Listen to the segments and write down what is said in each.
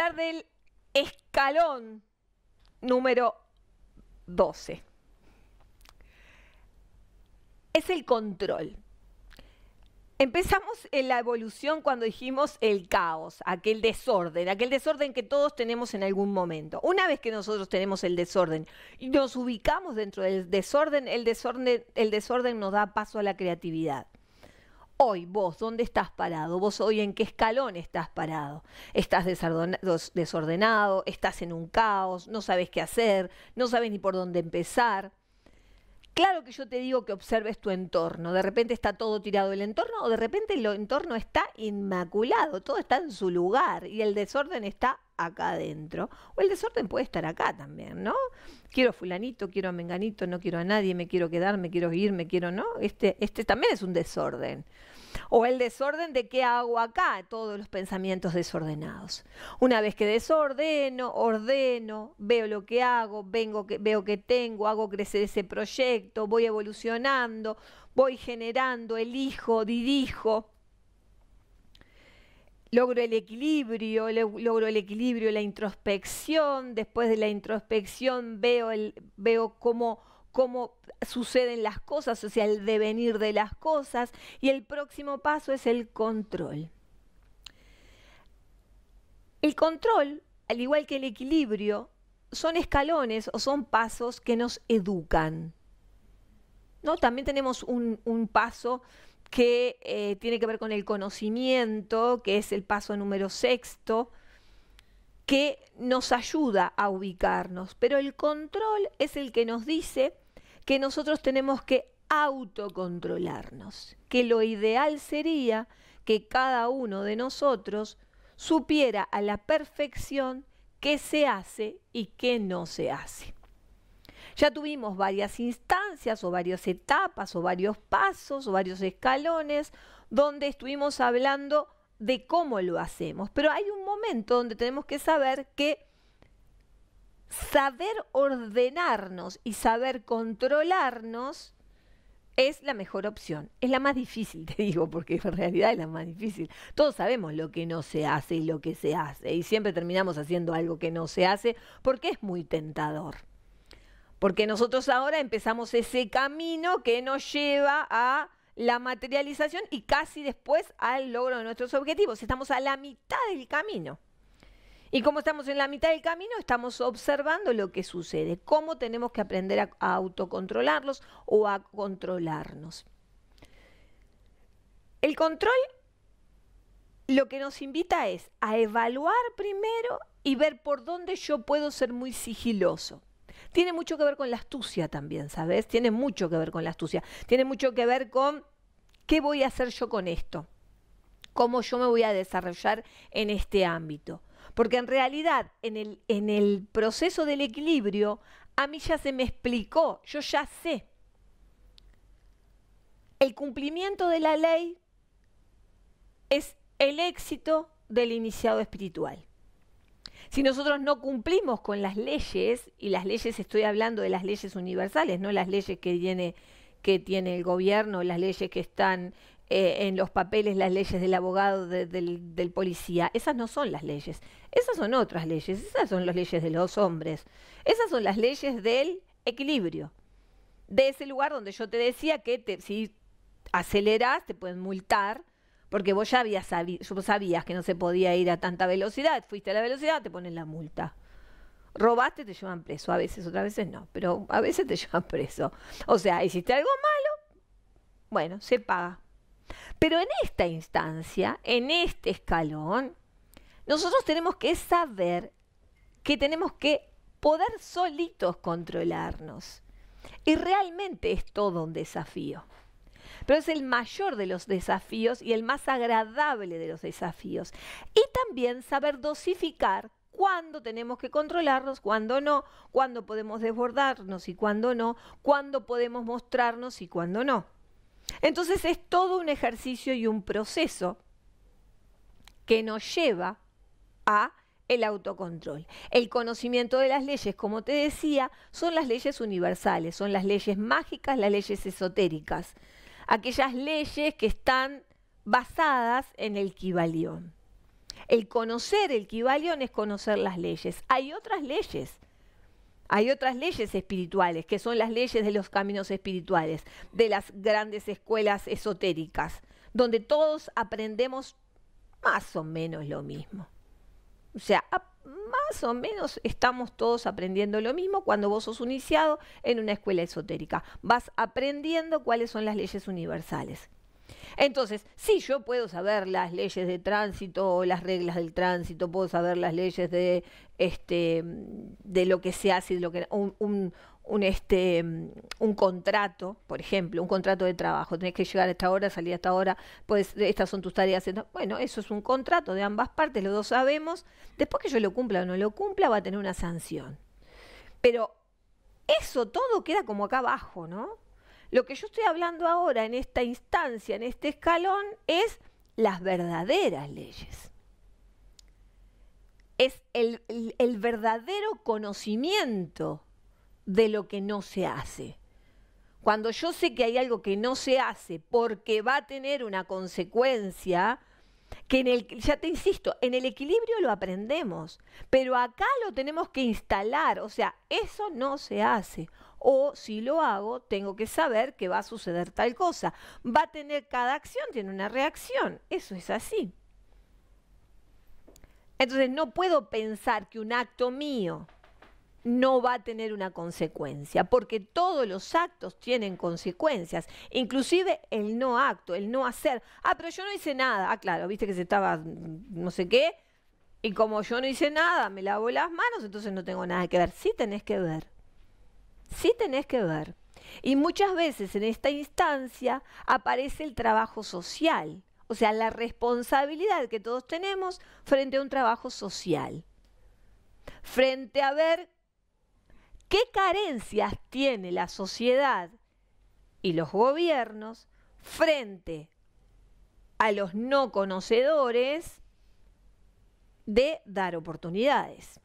hablar del escalón número 12. Es el control. Empezamos en la evolución cuando dijimos el caos, aquel desorden, aquel desorden que todos tenemos en algún momento. Una vez que nosotros tenemos el desorden y nos ubicamos dentro del desorden, el desorden, el desorden nos da paso a la creatividad hoy vos, ¿dónde estás parado? ¿Vos hoy en qué escalón estás parado? ¿Estás desordenado? ¿Estás en un caos? ¿No sabes qué hacer? ¿No sabes ni por dónde empezar? Claro que yo te digo que observes tu entorno. De repente está todo tirado el entorno o de repente el entorno está inmaculado, todo está en su lugar y el desorden está acá adentro. O el desorden puede estar acá también, ¿no? Quiero fulanito, quiero a menganito, no quiero a nadie, me quiero quedar, me quiero ir, me quiero, ¿no? Este, este también es un desorden. O el desorden de qué hago acá, todos los pensamientos desordenados. Una vez que desordeno, ordeno, veo lo que hago, vengo que, veo que tengo, hago crecer ese proyecto, voy evolucionando, voy generando, elijo, dirijo logro el equilibrio, logro el equilibrio, la introspección, después de la introspección veo, el, veo cómo cómo suceden las cosas, o sea, el devenir de las cosas, y el próximo paso es el control. El control, al igual que el equilibrio, son escalones o son pasos que nos educan. ¿No? También tenemos un, paso que eh, tiene que ver con el conocimiento, que es el paso número sexto, que nos ayuda a ubicarnos. Pero el control es el que nos dice que nosotros tenemos que autocontrolarnos, que lo ideal sería que cada uno de nosotros supiera a la perfección qué se hace y qué no se hace. Ya tuvimos varias instancias o varias etapas o varios pasos o varios escalones donde estuvimos hablando de cómo lo hacemos, pero hay un momento donde tenemos que saber que saber ordenarnos y saber controlarnos es la mejor opción. Es la más difícil, te digo, porque en realidad es la más difícil. Todos sabemos lo que no se hace y lo que se hace, y siempre terminamos haciendo algo que no se hace porque es muy tentador. Porque nosotros ahora empezamos ese camino que nos lleva a la materialización y casi después al logro de nuestros objetivos. Estamos a la mitad del camino. Y como estamos en la mitad del camino, estamos observando lo que sucede, cómo tenemos que aprender a, autocontrolarlos o a controlarnos. El control lo que nos invita es a evaluar primero y ver por dónde yo puedo ser muy sigiloso. Tiene mucho que ver con la astucia también, ¿sabes? Tiene mucho que ver con la astucia. Tiene mucho que ver con qué voy a hacer yo con esto. Cómo yo me voy a desarrollar en este ámbito. Porque en realidad, en el, en el proceso del equilibrio, a mí ya se me explicó, yo ya sé. El cumplimiento de la ley es el éxito del iniciado espiritual. Si nosotros no cumplimos con las leyes, y las leyes estoy hablando de las leyes universales, no las leyes que tiene, que tiene el gobierno, las leyes que están eh, en los papeles las leyes del abogado, del, policía. Esas no son las leyes. Esas son otras leyes. Esas son las leyes de los hombres. Esas son las leyes del equilibrio. De ese lugar donde yo te decía que te, si acelerás te pueden multar porque vos ya sabías que no se podía ir a tanta velocidad, fuiste a la velocidad, te ponen la multa. Robaste, te llevan preso, a veces, otras veces no, pero a veces te llevan preso. O sea, hiciste algo malo, bueno, se paga. Pero en esta instancia, en este escalón, nosotros tenemos que saber que tenemos que poder solitos controlarnos. Y realmente es todo un desafío. Pero es el mayor de los desafíos y el más agradable de los desafíos. Y también saber dosificar cuándo tenemos que controlarnos, cuándo no, cuándo podemos desbordarnos y cuándo no, cuándo podemos mostrarnos y cuándo no. Entonces es todo un ejercicio y un proceso que nos lleva a el autocontrol. El conocimiento de las leyes, como te decía, son las leyes universales, son las leyes mágicas, las leyes esotéricas, aquellas leyes que están basadas en el Kibalión. El conocer el Kibalión es conocer las leyes. Hay otras leyes hay otras leyes espirituales, que son las leyes de los caminos espirituales, de las grandes escuelas esotéricas, donde todos aprendemos más o menos lo mismo. O sea, más o menos estamos todos aprendiendo lo mismo cuando vos sos iniciado en una escuela esotérica. Vas aprendiendo cuáles son las leyes universales. Entonces, sí, yo puedo saber las leyes de tránsito o las reglas del tránsito, puedo saber las leyes de este de lo que se hace, lo que un, este un contrato, por ejemplo, un contrato de trabajo, tenés que llegar a esta hora, salir a esta hora, pues estas son tus tareas. Bueno, eso es un contrato de ambas partes, los dos sabemos. Después que yo lo cumpla o no lo cumpla, va a tener una sanción. Pero eso todo queda como acá abajo, ¿no? Lo que yo estoy hablando ahora en esta instancia, en este escalón, es las verdaderas leyes. Es el, verdadero conocimiento de lo que no se hace. Cuando yo sé que hay algo que no se hace porque va a tener una consecuencia, que en el, ya te insisto, en el equilibrio lo aprendemos, pero acá lo tenemos que instalar, o sea, eso no se hace o si lo hago, tengo que saber que va a suceder tal cosa. Va a tener cada acción, tiene una reacción. Eso es así. Entonces no puedo pensar que un acto mío no va a tener una consecuencia, porque todos los actos tienen consecuencias, inclusive el no acto, el no hacer. Ah, pero yo no hice nada. Ah, claro, viste que se estaba mm, no sé qué, y como yo no hice nada, me lavo las manos, entonces no tengo nada que ver. Sí tenés que ver sí tenés que ver. Y muchas veces en esta instancia aparece el trabajo social, o sea, la responsabilidad que todos tenemos frente a un trabajo social, frente a ver qué carencias tiene la sociedad y los gobiernos frente a los no conocedores de dar oportunidades.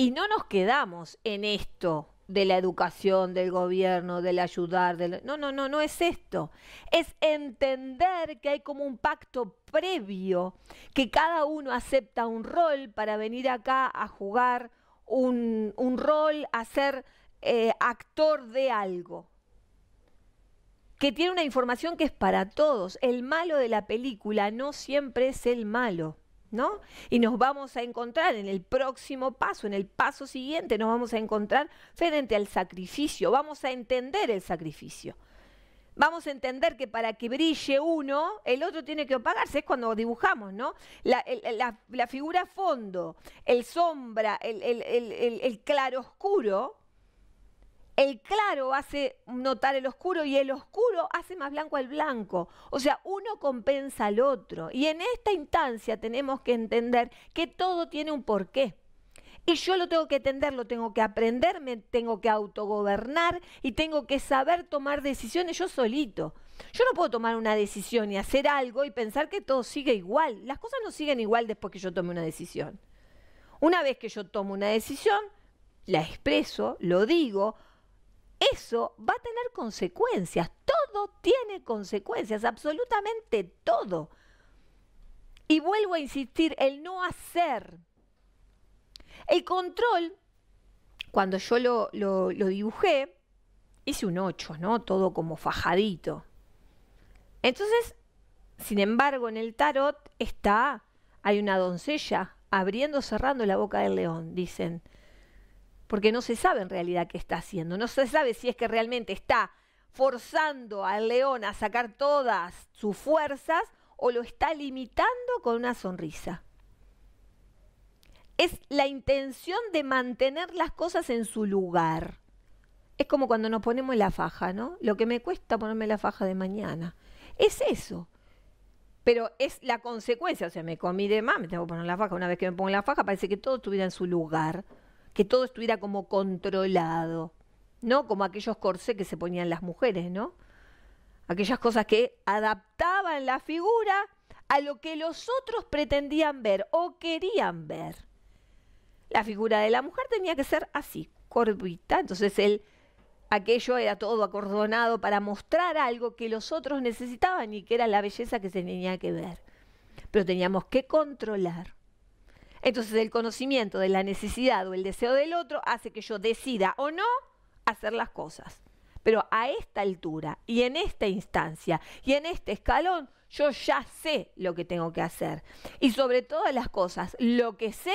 Y no nos quedamos en esto de la educación, del gobierno, del ayudar. No, no, no, no es esto. Es entender que hay como un pacto previo, que cada uno acepta un rol para venir acá a jugar un, rol, a ser eh, actor de algo. Que tiene una información que es para todos. El malo de la película no siempre es el malo. Y nos vamos a encontrar en el próximo paso, en el paso siguiente, nos vamos a encontrar frente al sacrificio, vamos a entender el sacrificio. Vamos a entender que para que brille uno, el otro tiene que opagarse. Es cuando dibujamos, ¿no? La, figura fondo, el sombra, el, claro el claroscuro, el claro hace notar el oscuro y el oscuro hace más blanco al blanco. O sea, uno compensa al otro. Y en esta instancia tenemos que entender que todo tiene un porqué. Y yo lo tengo que entender, lo tengo que aprender, me tengo que autogobernar y tengo que saber tomar decisiones yo solito. Yo no puedo tomar una decisión y hacer algo y pensar que todo sigue igual. Las cosas no siguen igual después que yo tome una decisión. Una vez que yo tomo una decisión, la expreso, lo digo, eso va a tener consecuencias. Todo tiene consecuencias, absolutamente todo. Y vuelvo a insistir, el no hacer. El control, cuando yo lo, dibujé, hice un 8, ¿no? Todo como fajadito. Entonces, sin embargo, en el tarot está, hay una doncella abriendo, cerrando la boca del león, dicen porque no se sabe en realidad qué está haciendo, no se sabe si es que realmente está forzando al león a sacar todas sus fuerzas o lo está limitando con una sonrisa. Es la intención de mantener las cosas en su lugar. Es como cuando nos ponemos la faja, ¿no? Lo que me cuesta ponerme la faja de mañana. Es eso. Pero es la consecuencia. O sea, me comí de más, me tengo que poner la faja. Una vez que me pongo la faja, parece que todo estuviera en su lugar que todo estuviera como controlado, no como aquellos corsés que se ponían las mujeres, ¿no? Aquellas cosas que adaptaban la figura a lo que los otros pretendían ver o querían ver. La figura de la mujer tenía que ser así, corbita. entonces aquello era todo acordonado para mostrar algo que los otros necesitaban y que era la belleza que se tenía que ver. Pero teníamos que controlar entonces el conocimiento de la necesidad o el deseo del otro hace que yo decida o no hacer las cosas. Pero a esta altura y en esta instancia y en este escalón, yo ya sé lo que tengo que hacer. Y sobre todas las cosas, lo que sé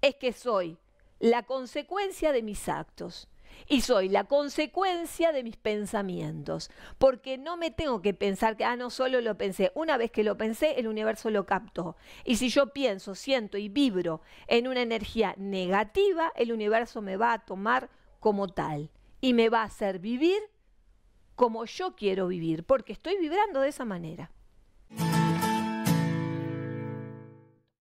es que soy la consecuencia de mis actos y soy la consecuencia de mis pensamientos, porque no me tengo que pensar que, ah, no solo lo pensé, una vez que lo pensé, el universo lo captó. Y si yo pienso, siento y vibro en una energía negativa, el universo me va a tomar como tal y me va a hacer vivir como yo quiero vivir, porque estoy vibrando de esa manera.